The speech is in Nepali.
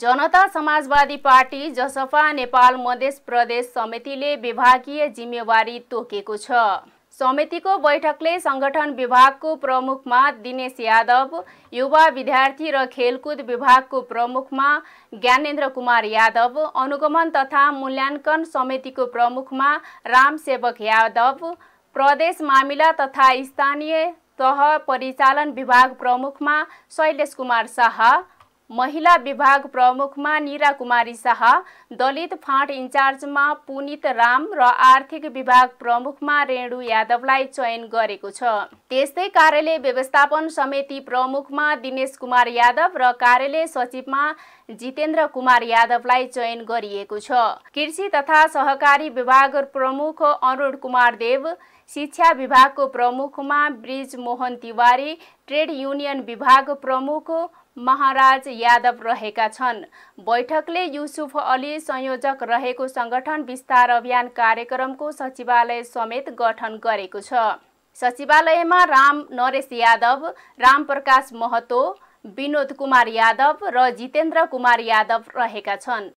जनता समाजवादी पार्टी जसपा नेपाल मधेस प्रदेश समितिले विभागीय जिम्मेवारी तोकेको छ समितिको बैठकले संगठन विभागको प्रमुखमा दिनेश यादव युवा विद्यार्थी र खेलकुद विभागको प्रमुखमा ज्ञानेन्द्र कुमार यादव अनुगमन तथा मूल्याङ्कन समितिको प्रमुखमा रामसेवक यादव प्रदेश मामिला तथा स्थानीय तह परिचालन विभाग प्रमुखमा शैलेश कुमार शाह महिला विभाग प्रमुखमा निरा कुमारी शाह दलित फाँट इन्चार्जमा पुनित राम र आर्थिक विभाग प्रमुखमा रेणु यादवलाई चयन गरेको छ त्यस्तै कार्यालय व्यवस्थापन समिति प्रमुखमा दिनेश कुमार यादव र कार्यालय सचिवमा जितेन्द्र कुमार यादवलाई चयन गरिएको छ कृषि तथा सहकारी विभाग प्रमुख अरुण कुमार देव शिक्षा विभागको प्रमुखमा ब्रिज मोहन तिवारी ट्रेड युनियन विभाग प्रमुख महाराज यादव रहेका छन् बैठकले युसुफ अली संयोजक रहेको सङ्गठन विस्तार अभियान कार्यक्रमको सचिवालय समेत गठन गरेको छ सचिवालयमा राम नरेश यादव रामप्रकाश महतो विनोद कुमार यादव र जितेन्द्र कुमार यादव रहेका छन्